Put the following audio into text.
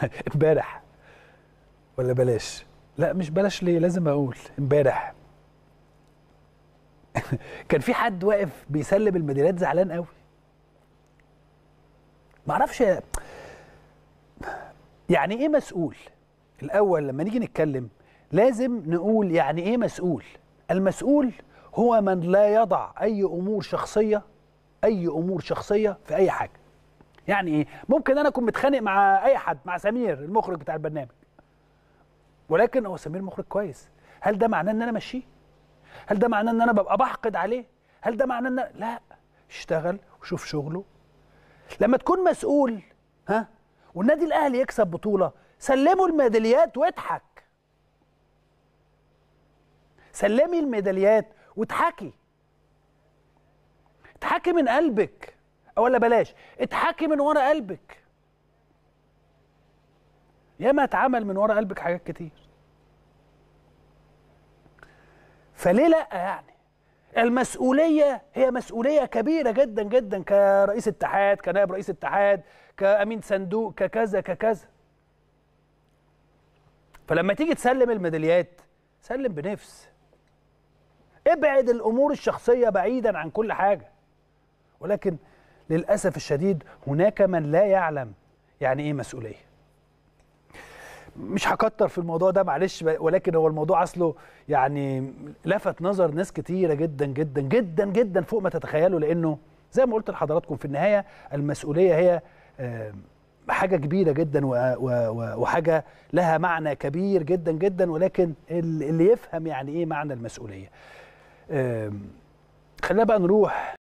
امبارح ولا بلاش لا مش بلاش ليه لازم اقول امبارح كان في حد واقف بيسلم الميداليات زعلان قوي معرفش يعني ايه مسؤول الاول لما نيجي نتكلم لازم نقول يعني ايه مسؤول المسؤول هو من لا يضع اي امور شخصيه اي امور شخصيه في اي حاجه يعني ايه ممكن انا اكون متخانق مع اي حد مع سمير المخرج بتاع البرنامج ولكن هو سمير مخرج كويس هل ده معناه ان انا ماشي هل ده معناه ان انا ببقى بحقد عليه هل ده معناه ان أنا... لا اشتغل وشوف شغله لما تكون مسؤول ها والنادي الاهلي يكسب بطوله سلموا الميداليات واضحك سلمي الميداليات واضحكي اضحكي من قلبك ولا بلاش اتحكي من ورا قلبك ياما اتعمل من ورا قلبك حاجات كتير فليه لا يعني المسؤوليه هي مسؤوليه كبيره جدا جدا كرئيس اتحاد كنائب رئيس اتحاد كامين صندوق ككذا ككذا فلما تيجي تسلم الميداليات سلم بنفس ابعد الامور الشخصيه بعيدا عن كل حاجه ولكن للأسف الشديد هناك من لا يعلم يعني إيه مسؤولية مش هكتر في الموضوع ده معلش ولكن هو الموضوع اصله يعني لفت نظر ناس كتيره جدا جدا جدا جدا فوق ما تتخيلوا لانه زي ما قلت لحضراتكم في النهايه المسؤوليه هي آه، حاجه كبيره جدا وحاجه لها معنى كبير جدا جدا ولكن اللي يفهم يعني ايه معنى المسؤوليه خلينا بقى نروح